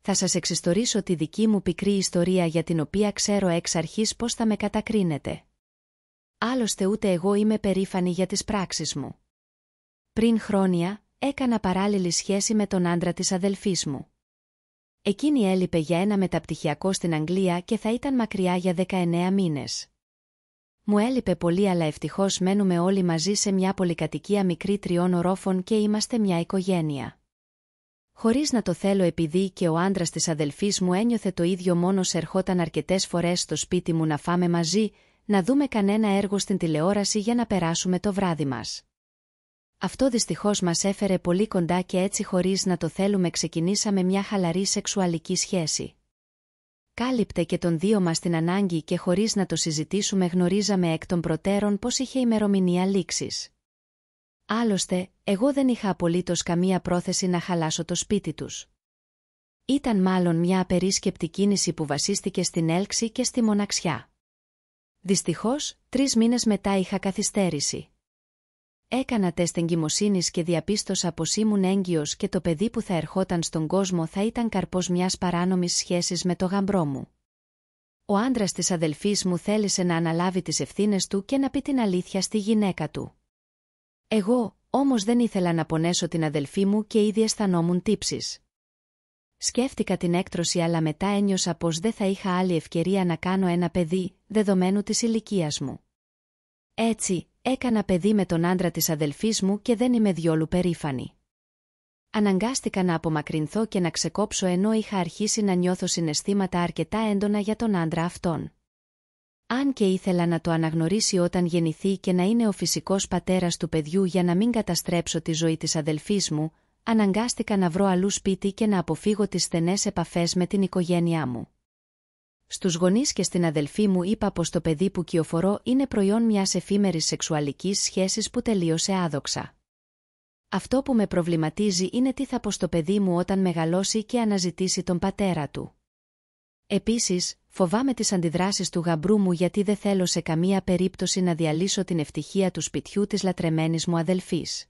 θα σας εξιστορήσω τη δική μου πικρή ιστορία για την οποία ξέρω εξ αρχής πώς θα με κατακρίνετε. Άλλωστε ούτε εγώ είμαι περήφανη για τις πράξεις μου. Πριν χρόνια, έκανα παράλληλη σχέση με τον άντρα της αδελφής μου. Εκείνη έλειπε για ένα μεταπτυχιακό στην Αγγλία και θα ήταν μακριά για 19 μήνες. Μου έλειπε πολύ αλλά ευτυχώς μένουμε όλοι μαζί σε μια πολυκατοικία μικρή τριών ορόφων και είμαστε μια οικογένεια χωρίς να το θέλω επειδή και ο άντρας της αδελφής μου ένιωθε το ίδιο μόνος ερχόταν αρκετές φορές στο σπίτι μου να φάμε μαζί, να δούμε κανένα έργο στην τηλεόραση για να περάσουμε το βράδυ μας. Αυτό δυστυχώς μας έφερε πολύ κοντά και έτσι χωρίς να το θέλουμε ξεκινήσαμε μια χαλαρή σεξουαλική σχέση. Κάλυπτε και τον δύο μας την ανάγκη και χωρίς να το συζητήσουμε γνωρίζαμε εκ των προτέρων πω είχε ημερομηνία λήξης. Άλλωστε, εγώ δεν είχα απολύτως καμία πρόθεση να χαλάσω το σπίτι τους. Ήταν μάλλον μια απερίσκεπτη κίνηση που βασίστηκε στην έλξη και στη μοναξιά. Δυστυχώς, τρεις μήνες μετά είχα καθυστέρηση. Έκανα τεστ εγκυμοσύνης και διαπίστωσα πως ήμουν έγκυος και το παιδί που θα ερχόταν στον κόσμο θα ήταν καρπός μιας παράνομης σχέσης με το γαμπρό μου. Ο άντρας της αδελφής μου θέλησε να αναλάβει τις ευθύνες του και να πει την αλήθεια στη γυναίκα του. Εγώ, όμως δεν ήθελα να πονέσω την αδελφή μου και ήδη αισθανόμουν τύψεις. Σκέφτηκα την έκτρωση αλλά μετά ένιωσα πως δεν θα είχα άλλη ευκαιρία να κάνω ένα παιδί, δεδομένου της ηλικίας μου. Έτσι, έκανα παιδί με τον άντρα της αδελφής μου και δεν είμαι διόλου περήφανη. Αναγκάστηκα να απομακρυνθώ και να ξεκόψω ενώ είχα αρχίσει να νιώθω συναισθήματα αρκετά έντονα για τον άντρα αυτόν αν και ήθελα να το αναγνωρίσει όταν γεννηθεί και να είναι ο φυσικός πατέρας του παιδιού για να μην καταστρέψω τη ζωή της αδελφής μου, αναγκάστηκα να βρω αλλού σπίτι και να αποφύγω τις στενές επαφές με την οικογένειά μου. Στους γονείς και στην αδελφή μου είπα πως το παιδί που κυοφορώ είναι προϊόν μιας εφήμερης σεξουαλικής σχέσης που τελείωσε άδοξα. Αυτό που με προβληματίζει είναι τι θα πω στο παιδί μου όταν μεγαλώσει και αναζητήσει τον πατέρα του. Επίσης, φοβάμαι τις αντιδράσεις του γαμπρού μου γιατί δεν θέλω σε καμία περίπτωση να διαλύσω την ευτυχία του σπιτιού της λατρεμένης μου αδελφής.